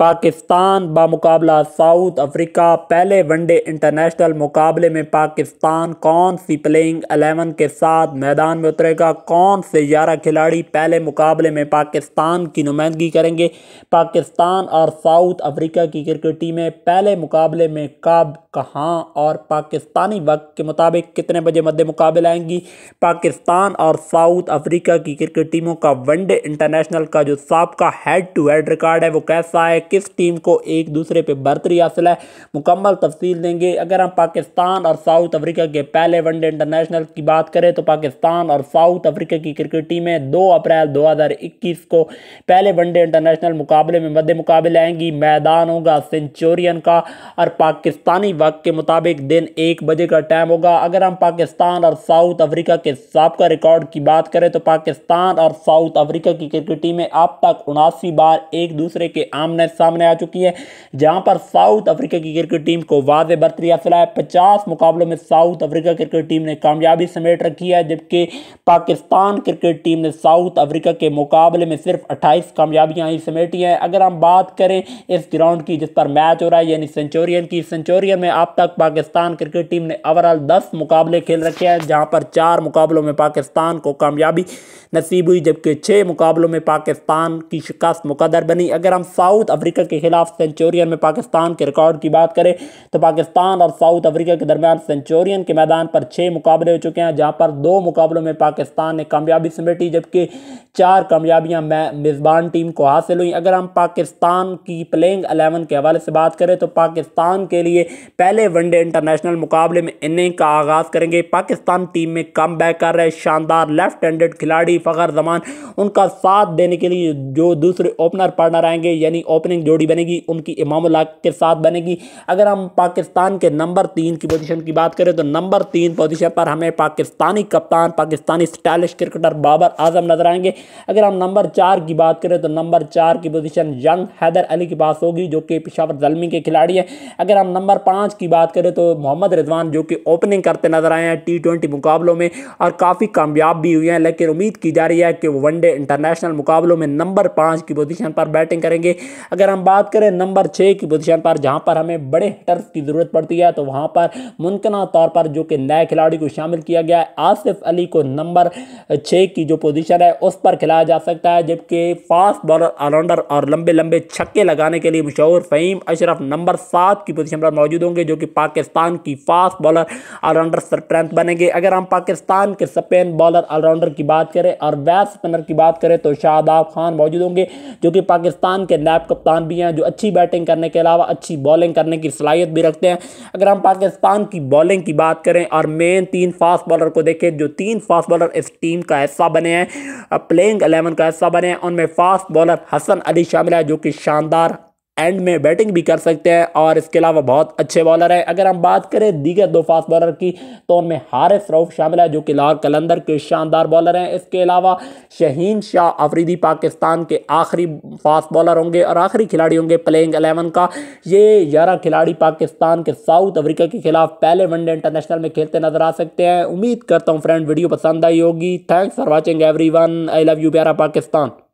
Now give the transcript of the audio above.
पाकिस्तान बामुकाबला South Africa पहले one day international मुकाबले में पाकिस्तान कौन सी प्लेइंग एलेवन के साथ मैदान में उतरेगा कौन से ग्यारह खिलाड़ी पहले मुकाबले में पाकिस्तान की नुमाइंदगी करेंगे पाकिस्तान और साउथ अफ्रीका की क्रिकेट टीमें पहले मुकाबले में कब कहाँ और पाकिस्तानी वक्त के मुताबिक कितने बजे मध्य मुकाबले आएंगी पाकिस्तान और साउथ अफ्रीका की क्रिकेट टीमों का वनडे इंटरनेशनल का जो सबका हेड टू हेड रिकॉर्ड है वो कैसा है किस टीम को एक दूसरे पर बर्तरी हासिल है मुकम्मल तफसील देंगे अगर हम पाकिस्तान और साउथ अफ्रीका के पहले वनडे इंटरनेशनल की बात करें तो पाकिस्तान और साउथ अफ्रीका की क्रिकेट टीमें दो अप्रैल दो हज़ार इक्कीस को पहले वनडे इंटरनेशनल मुकाबले में मदे मुकाबले आएंगी मैदान होगा सेंचुरियन का और पाकिस्तानी वक्त के मुताबिक दिन एक बजे का टाइम होगा अगर हम पाकिस्तान और साउथ अफ्रीका के सबका रिकॉर्ड की बात करें तो पाकिस्तान और साउथ अफ्रीका की क्रिकेट टीमें अब तक उनासी बार एक दूसरे के आमने सामने आ चुकी है जहां पर साउथ अफ्रीका की क्रिकेट टीम को वाज बरतरी हासिल है पचास मुकाबलों में साउथ अफ्रीका क्रिकेट टीम ने कामयाबी समेट रखी है जबकि पाकिस्तान क्रिकेट टीम ने साउथ अफ्रीका के मुकाबले में सिर्फ अट्ठाईस कामयाबियाँ ही समेटी हैं अगर हम बात करें इस ग्राउंड की जिस पर मैच हो रहा है यानी सेंचुरियन की सेंचुरियन में अब तक पाकिस्तान क्रिकेट टीम ने ओवरऑल दस मुकाबले खेल रखे हैं जहाँ पर चार मुकाबलों में पाकिस्तान को कामयाबी नसीब हुई जबकि छः मुकाबलों में पाकिस्तान की शिकस्त मुकदर बनी अगर हम साउथ अफ्रीका के खिलाफ सेंचुरियन में पाकिस्तान के रिकॉर्ड की बात करें तो पाकिस्तान और साउथ अफ्रीका के दरमियान सेंचुरियन के मैदान पर छः मुकाबले हो चुके हैं जहाँ पर दो मुकाबलों में पाकिस्तान ने कामयाबी समेटी जबकि चार कामयाबियाँ मेज़बान टीम को हासिल हुई अगर हम पाकिस्तान की प्लेइंग अलेवन के हवाले से बात करें तो पाकिस्तान के लिए पहले वनडे इंटरनेशनल मुकाबले में इनिंग का आगाज़ करेंगे पाकिस्तान टीम में कम कर रहे शानदार लेफ्ट हैंडेड खिलाड़ी फ़खर जमान उनका साथ देने के लिए जो दूसरे ओपनर पार्टनर आएंगे यानी ओपनिंग ओपनिंग जोड़ी बनेगी उनकी इमाम के साथ बनेगी अगर हम पाकिस्तान के नंबर तीन की पोजीशन की बात करें तो नंबर तीन पोजीशन पर हमें पाकिस्तानी कप्तान पाकिस्तानी स्टाइलिश क्रिकेटर बाबर आजम नजर आएंगे अगर हम नंबर चार की बात करें तो नंबर चार की पोजीशन यंग हैदर अली के पास होगी जो कि पिशावर जलमी के खिलाड़ी हैं अगर हम नंबर पाँच की बात करें तो मोहम्मद रिजवान जो कि ओपनिंग करते नजर आए हैं टी ट्वेंटी मुकाबलों में और काफ़ी कामयाब भी हुए हैं लेकिन उम्मीद की जा रही है कि वो वनडे इंटरनेशनल मुकाबलों में नंबर पाँच की पोजीशन पर बैटिंग करेंगे अगर अगर हम बात करें नंबर छः की पोजीशन पर जहां पर हमें बड़े हिटर्स की ज़रूरत पड़ती है तो वहां पर मुमकिन तौर पर जो कि नए खिलाड़ी को शामिल किया गया है आसिफ अली को नंबर छः की जो पोजीशन है उस पर खिलाया जा सकता है जबकि फास्ट बॉलर ऑलराउंडर और लंबे लंबे छक्के लगाने के लिए मशहूर फ़हीम अशरफ नंबर सात की पोजिशन पर मौजूद होंगे जो कि पाकिस्तान की फास्ट बॉलर ऑलराउंडर स्ट्रेंथ बनेंगे अगर हम पाकिस्तान के स्पेन बॉलर ऑलराउंडर की बात करें और बैट स्पिनर की बात करें तो शादाब खान मौजूद होंगे जो कि पाकिस्तान के नैब कप्तान कप्तान भी हैं जो अच्छी बैटिंग करने के अलावा अच्छी बॉलिंग करने की सलाहियत भी रखते हैं अगर हम पाकिस्तान की बॉलिंग की बात करें और मेन तीन फास्ट बॉलर को देखें जो तीन फास्ट बॉलर इस टीम का हिस्सा बने हैं प्लेइंग एलेवन का हिस्सा बने हैं उनमें फास्ट बॉलर हसन अली शामिल है जो कि शानदार एंड में बैटिंग भी कर सकते हैं और इसके अलावा बहुत अच्छे बॉलर हैं अगर हम बात करें दीगर दो फास्ट बॉलर की तो उनमें हारिस रऊफ शामिल है जो कि लाहौर कलंदर के शानदार बॉलर हैं इसके अलावा शहीन शाह आफरीदी पाकिस्तान के आखिरी फास्ट बॉलर होंगे और आखिरी खिलाड़ी होंगे प्लेइंग एलेवन का ये ग्यारह खिलाड़ी पाकिस्तान के साउथ अफ्रीका के खिलाफ पहले वनडे इंटरनेशनल में खेलते नजर आ सकते हैं उम्मीद करता हूँ फ्रेंड वीडियो पसंद आई होगी thanks for watching every I love you प्यारा पाकिस्तान